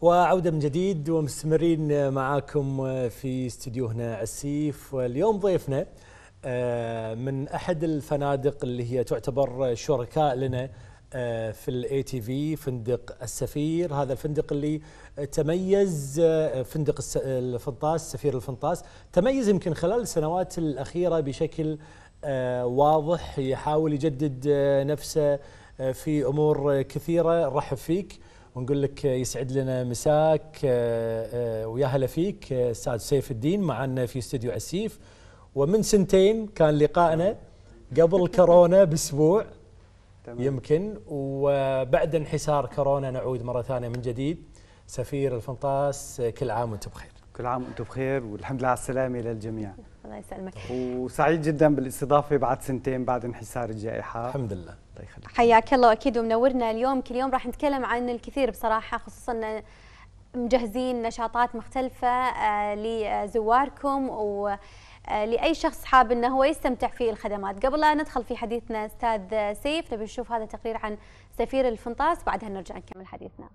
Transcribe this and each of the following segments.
وعودة من جديد ومستمرين معاكم في استديوهنا عسيف واليوم ضيفنا آه، من أحد الفنادق اللي هي تعتبر شركاء لنا آه، في الاي تي في فندق السفير هذا الفندق اللي تميز آه، فندق الفنطاس سفير الفنطاس تميز يمكن خلال السنوات الاخيره بشكل واضح يحاول يجدد نفسه في امور كثيره رحب فيك ونقول لك يسعد لنا مساك آه، آه، ويا هلا فيك آه، استاذ سيف الدين معنا في استوديو عسيف ومن سنتين كان لقائنا قبل كورونا باسبوع يمكن وبعد انحسار كورونا نعود مره ثانيه من جديد سفير الفنطاس كل عام وانتم بخير كل عام وانتم بخير والحمد لله على السلامه للجميع الله يسلمك وسعيد جدا بالاستضافه بعد سنتين بعد انحسار الجائحه الحمد لله الله يخليك حياك الله واكيد ومنورنا اليوم كل يوم راح نتكلم عن الكثير بصراحه خصوصا مجهزين نشاطات مختلفه آه، لزواركم و آه، لاي شخص حاب انه هو يستمتع في الخدمات قبل لا ندخل في حديثنا استاذ سيف نبي نشوف هذا التقرير عن سفير الفنطاس بعدها نرجع نكمل حديثنا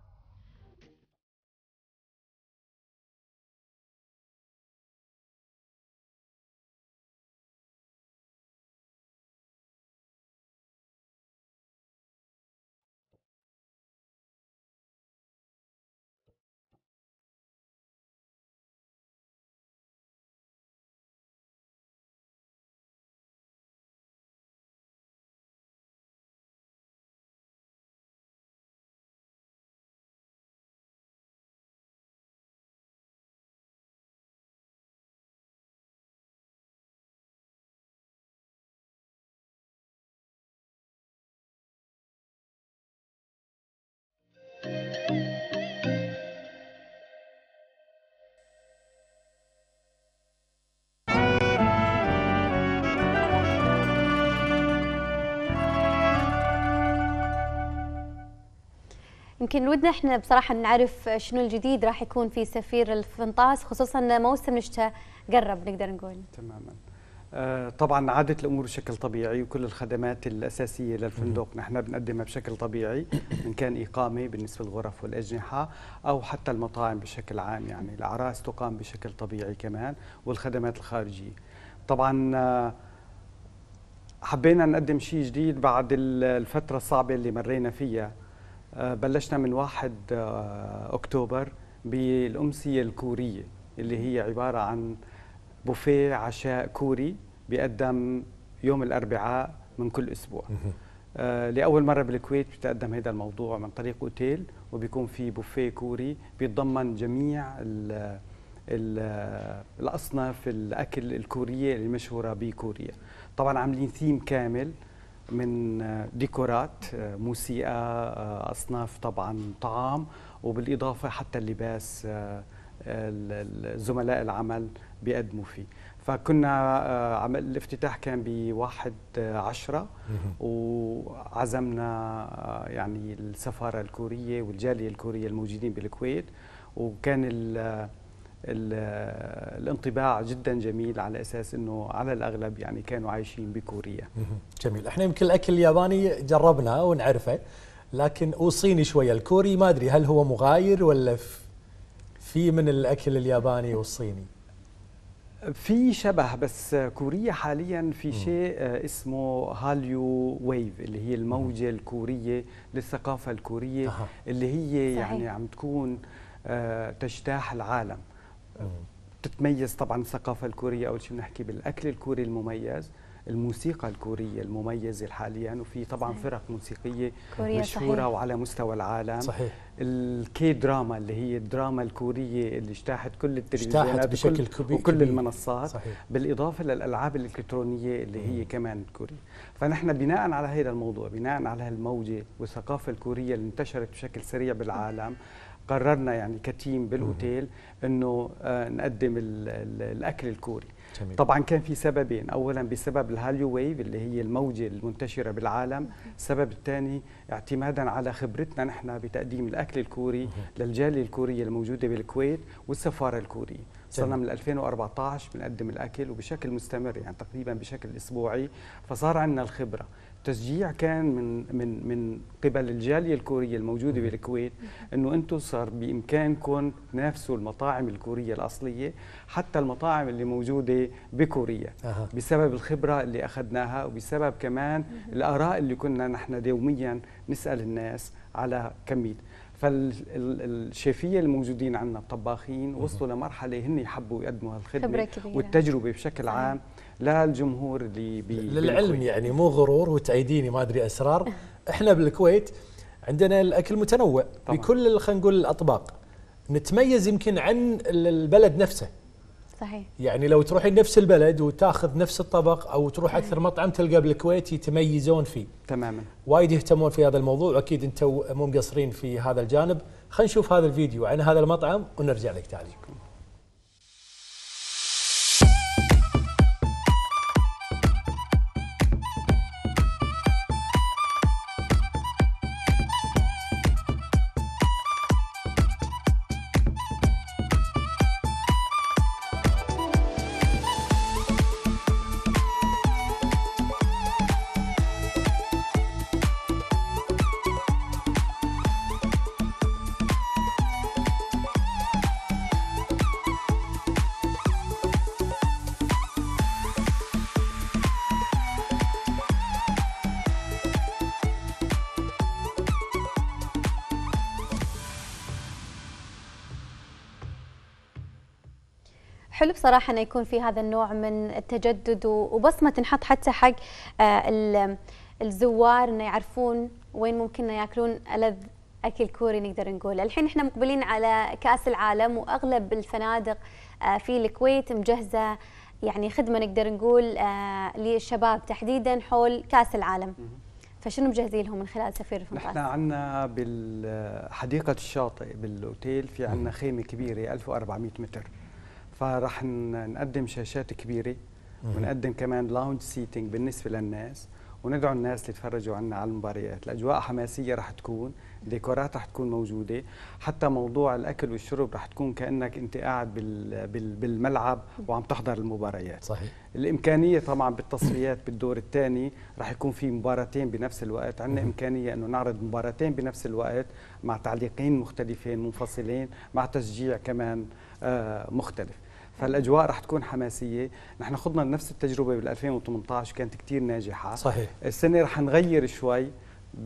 يمكن ودنا احنا بصراحه نعرف شنو الجديد راح يكون في سفير الفنطاس خصوصا ان موسم الشتاء قرب نقدر نقول تماما آه، طبعا عادت الامور بشكل طبيعي وكل الخدمات الاساسيه للفندق نحن بنقدمها بشكل طبيعي ان كان اقامه بالنسبه للغرف والاجنحه او حتى المطاعم بشكل عام يعني الاعراس تقام بشكل طبيعي كمان والخدمات الخارجيه طبعا آه، حبينا نقدم شيء جديد بعد الفتره الصعبه اللي مرينا فيها آه، بلشنا من 1 آه، اكتوبر بالامسيه الكوريه اللي هي عباره عن بوفيه عشاء كوري بيقدم يوم الاربعاء من كل اسبوع آه، لاول مره بالكويت بتقدم هذا الموضوع من طريق اوتيل وبيكون في بوفيه كوري بيتضمن جميع ال ال الاصناف الاكل الكوريه المشهوره بكوريا طبعا عاملين ثيم كامل من آه، ديكورات آه، موسيقى آه، اصناف طبعا طعام وبالاضافه حتى اللباس زملاء العمل بيقدموا فيه فكنا عمل الافتتاح كان بواحد عشرة وعزمنا يعني السفارة الكورية والجالية الكورية الموجودين بالكويت وكان الانطباع جدا جميل على اساس انه على الاغلب يعني كانوا عايشين بكوريا. جميل، احنا يمكن الاكل الياباني جربنا ونعرفه لكن وصيني شويه، الكوري ما ادري هل هو مغاير ولا في من الاكل الياباني والصيني؟ في شبه بس كوريا حاليا في شيء آه، اسمه هاليو ويف اللي هي الموجه الكوريه للثقافه الكوريه اللي هي يعني عم تكون آه، تجتاح العالم تتميز طبعا الثقافة الكورية أول شيء بنحكي بالأكل الكوري المميز الموسيقى الكورية المميزة حاليا وفي طبعا صحيح. فرق موسيقية كوريا مشهورة صحيح. وعلى مستوى العالم صحيح الكي دراما اللي هي الدراما الكورية اللي اجتاحت كل التلفزيونات اجتاحت بشكل وكل, كبير وكل كبير. المنصات صحيح. بالإضافة للألعاب الإلكترونية اللي هي كمان كورية فنحن بناء على هذا الموضوع بناء على هالموجة والثقافة الكورية اللي انتشرت بشكل سريع بالعالم قررنا يعني كتيم بالاوتيل انه آه، نقدم الاكل الكوري جميل. طبعا كان في سببين اولا بسبب الهاليو ويف اللي هي الموجه المنتشره بالعالم السبب الثاني اعتمادا على خبرتنا نحن بتقديم الاكل الكوري للجاليه الكوريه الموجوده بالكويت والسفاره الكوريه صرنا من 2014 بنقدم الاكل وبشكل مستمر يعني تقريبا بشكل اسبوعي فصار عندنا الخبره تشجيع كان من من من قبل الجاليه الكوريه الموجوده بالكويت انه انتم صار بامكانكم تنافسوا المطاعم الكوريه الاصليه حتى المطاعم اللي موجوده بكوريا أه. بسبب الخبره اللي اخذناها وبسبب كمان الاراء اللي كنا نحن يوميا نسال الناس على كميه فالشيفيه الموجودين عندنا الطباخين وصلوا لمرحله هن يحبوا يقدموا هالخدمه والتجربه بشكل عام لا الجمهور اللي بي للعلم يعني مو غرور وتعيديني ما ادري اسرار احنا بالكويت عندنا الاكل متنوع طبعا. بكل خلينا نقول الاطباق نتميز يمكن عن البلد نفسه صحيح يعني لو تروحين نفس البلد وتاخذ نفس الطبق او تروح اكثر مطعم تلقى بالكويت يتميزون فيه تماما وايد يهتمون في هذا الموضوع واكيد انتم مو مقصرين في هذا الجانب خلينا نشوف هذا الفيديو عن هذا المطعم ونرجع لك تعليقكم حلو بصراحه انه يكون في هذا النوع من التجدد وبصمه تنحط حتى حق آه، الزوار انه يعرفون وين ممكن ياكلون الذ اكل كوري نقدر نقول الحين احنا مقبلين على كاس العالم واغلب الفنادق آه، في الكويت مجهزه يعني خدمه نقدر نقول آه، للشباب تحديدا حول كاس العالم فشنو مجهزين لهم من خلال سفير الفندق؟ نحن عندنا بالحديقه الشاطئ بالاوتيل في عندنا خيمه كبيره 1400 متر فراح نقدم شاشات كبيره ونقدم كمان لاونج سيتنج بالنسبه للناس وندعو الناس يتفرجوا عنا على المباريات الأجواء حماسية رح تكون ديكورات رح تكون موجودة حتى موضوع الأكل والشرب رح تكون كأنك أنت قاعد بال بال بالملعب وعم تحضر المباريات صحيح الإمكانية طبعا بالتصفيات بالدور الثاني رح يكون في مباراتين بنفس الوقت عندنا إمكانية أنه نعرض مباراتين بنفس الوقت مع تعليقين مختلفين منفصلين مع تشجيع كمان آه، مختلف فالاجواء رح تكون حماسيه نحن خضنا نفس التجربه بال 2018 كانت كثير ناجحه صحيح السنه رح نغير شوي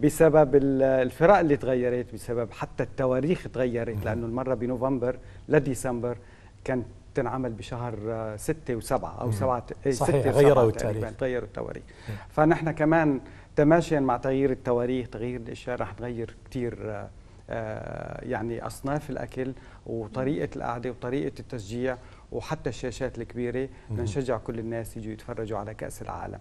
بسبب الفرق اللي تغيرت بسبب حتى التواريخ تغيرت لانه المره بنوفمبر لديسمبر كانت تنعمل بشهر 6 و7 أو 7 إيه، صحيح غيروا التاريخ غيروا التواريخ فنحن كمان تماشيا مع تغيير التواريخ تغيير الاشياء رح تغير كثير آه، آه، يعني اصناف الاكل وطريقه القعده وطريقه التشجيع وحتى الشاشات الكبيره لنشجع كل الناس يجوا يتفرجوا على كاس العالم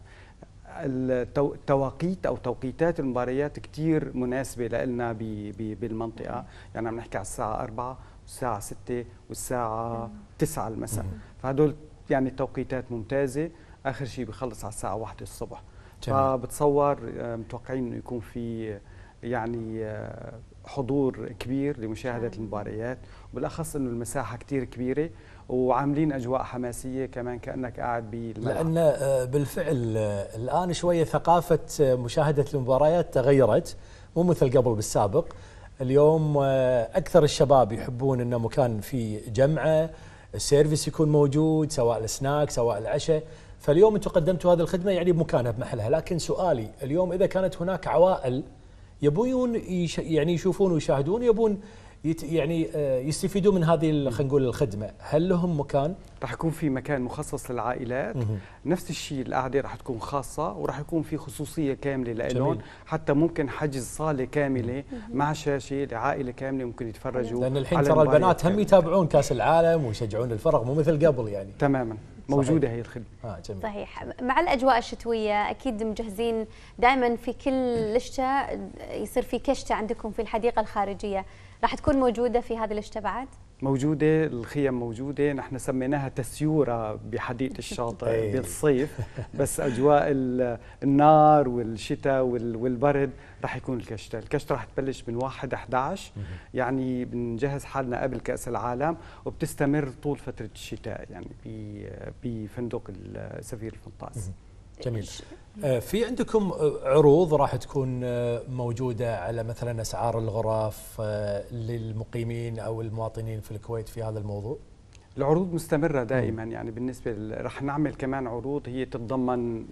التوقيت او توقيتات المباريات كثير مناسبه لنا بالمنطقه يعني عم نحكي على الساعه 4 والساعه 6 والساعه 9 المساء فهدول يعني التوقيتات ممتازه اخر شيء بخلص على الساعه 1 الصبح جميل. فبتصور آه، متوقعين انه يكون في يعني آه، حضور كبير لمشاهده آه. المباريات وبالاخص انه المساحه كثير كبيره وعاملين اجواء حماسيه كمان كانك قاعد بالملعب لان آه، بالفعل الان شويه ثقافه مشاهده المباريات تغيرت مو مثل قبل بالسابق اليوم اكثر الشباب يحبون انه مكان في جمعه السيرفيس يكون موجود سواء السناك سواء العشاء فاليوم انتم قدمتوا هذه الخدمه يعني بمكانها بمحلها لكن سؤالي اليوم اذا كانت هناك عوائل يبون يعني يشوفون ويشاهدون يبون يعني آه، يستفيدون من هذه خلينا نقول الخدمه، هل لهم مكان؟ راح يكون في مكان مخصص للعائلات، نفس الشيء القعده راح تكون خاصه وراح يكون في خصوصيه كامله لإلهم حتى ممكن حجز صاله كامله مع شاشه لعائله كامله ممكن يتفرجوا لان الحين ترى البنات هم يتابعون كاس العالم ويشجعون الفرق مو مثل قبل يعني تماما موجوده صحيح. هي الخدمه آه جميل. صحيح مع الاجواء الشتويه اكيد مجهزين دائما في كل لشته يصير في كشته عندكم في الحديقه الخارجيه راح تكون موجوده في هذه اللشته بعد موجودة الخيم موجودة نحن سميناها تسيورة بحديقة الشاطئ طيب. بالصيف بس أجواء النار والشتاء والبرد رح يكون الكشتة الكشتة رح تبلش من 1 11 يعني بنجهز حالنا قبل كأس العالم وبتستمر طول فترة الشتاء يعني بفندق السفير الفنطاس جميل آه، في عندكم عروض راح تكون آه، موجودة على مثلا أسعار الغرف آه، للمقيمين أو المواطنين في الكويت في هذا الموضوع؟ العروض مستمرة دائما يعني بالنسبة رح نعمل كمان عروض هي تتضمن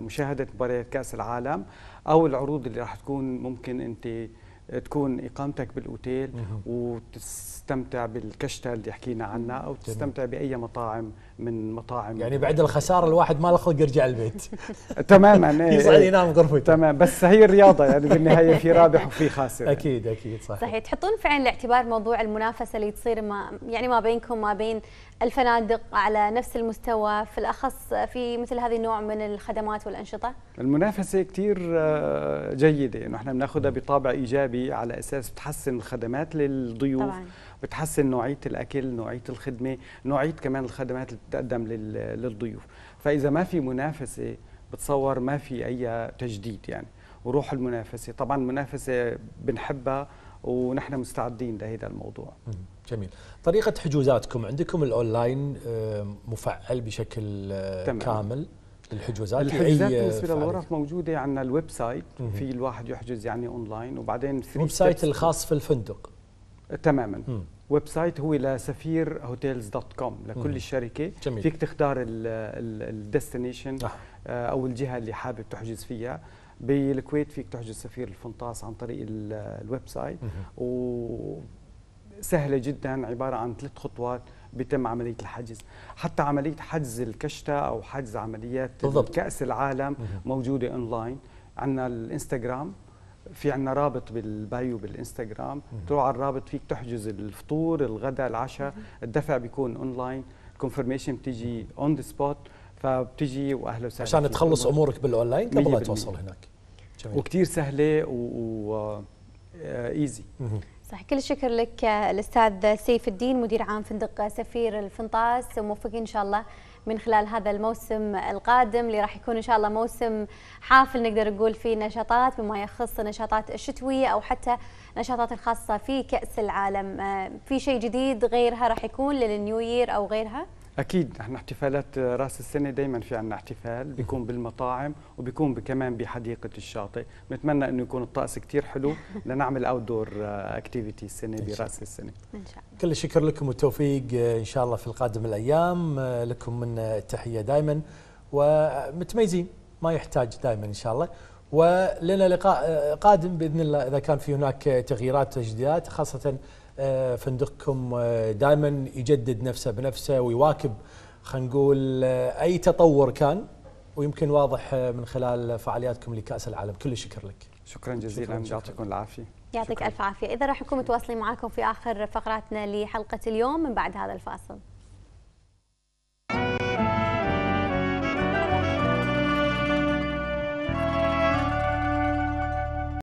مشاهدة مباريات كأس العالم أو العروض اللي رح تكون ممكن أنت تكون اقامتك بالاوتيل وتستمتع بالكشتة اللي حكينا عنها او تستمتع باي مطاعم من مطاعم يعني بعد الخساره الواحد ما له خلق يرجع البيت تماما إيه، يصعد ينام غرفته تمام بس هي الرياضه يعني بالنهايه في رابح وفي خاسر اكيد اكيد صحيح صحيح تحطون في عين الاعتبار موضوع المنافسه اللي تصير ما يعني ما بينكم ما بين الفنادق على نفس المستوى في الأخص في مثل هذه النوع من الخدمات والأنشطة؟ المنافسة كثير آه، جيدة إنه يعني إحنا بناخذها بطابع إيجابي بيه على اساس بتحسن الخدمات للضيوف طبعا. بتحسن نوعيه الاكل نوعيه الخدمه نوعيه كمان الخدمات اللي بتقدم للضيوف فاذا ما في منافسه بتصور ما في اي تجديد يعني وروح المنافسه طبعا المنافسه بنحبها ونحن مستعدين لهذا الموضوع جميل طريقه حجوزاتكم عندكم الاونلاين آه، مفعل بشكل آه، تمام. كامل الحجوزات الحجوزات بالنسبه للغرف موجوده عندنا الويب سايت في الواحد يحجز يعني اونلاين وبعدين الويب سايت الخاص في الفندق تماما ويب سايت هو لسفير هوتيلز دوت كوم لكل الشركه جميل. فيك تختار الديستنيشن نعم. آه، او الجهه اللي حابب تحجز فيها بالكويت فيك تحجز سفير الفنطاس عن طريق الويب سايت وسهله جدا عباره عن ثلاث خطوات بيتم عمليه الحجز حتى عمليه حجز الكشتة او حجز عمليات بالضبط. كاس العالم موجوده اونلاين عندنا الانستغرام في عندنا رابط بالبايو بالانستغرام تروح على الرابط فيك تحجز الفطور الغداء العشاء الدفع بيكون اونلاين الكونفرميشن بتيجي اون ذا سبوت فبتيجي واهلا وسهلا عشان تخلص امورك بالاونلاين قبل ما توصل هناك جميل. وكتير سهله و... ايزي آه، صح كل الشكر لك الاستاذ سيف الدين مدير عام فندق سفير الفنطاس وموفقين ان شاء الله من خلال هذا الموسم القادم اللي راح يكون ان شاء الله موسم حافل نقدر نقول فيه نشاطات بما يخص النشاطات الشتويه او حتى نشاطات الخاصه في كاس العالم آه، في شيء جديد غيرها راح يكون للنيو يير او غيرها اكيد نحن احتفالات راس السنه دائما في عندنا احتفال بيكون بالمطاعم وبيكون كمان بحديقه الشاطئ بنتمنى انه يكون الطقس كثير حلو لنعمل اوت دور اكتيفيتي السنه براس السنه ان شاء الله كل الشكر لكم والتوفيق آه، ان شاء الله في القادم الايام آه، لكم من آه، التحيه دائما ومتميزين ما يحتاج دائما ان شاء الله ولنا لقاء آه، قادم باذن الله اذا كان في هناك تغييرات تجديدات خاصه آه، فندقكم آه، دائما يجدد نفسه بنفسه ويواكب خلينا نقول اي تطور كان ويمكن واضح من خلال فعالياتكم لكاس العالم كل الشكر لك شكرا جزيلا يعطيكم العافيه يعطيك الف عافيه اذا راح نكون متواصلين معاكم في اخر فقراتنا لحلقه اليوم من بعد هذا الفاصل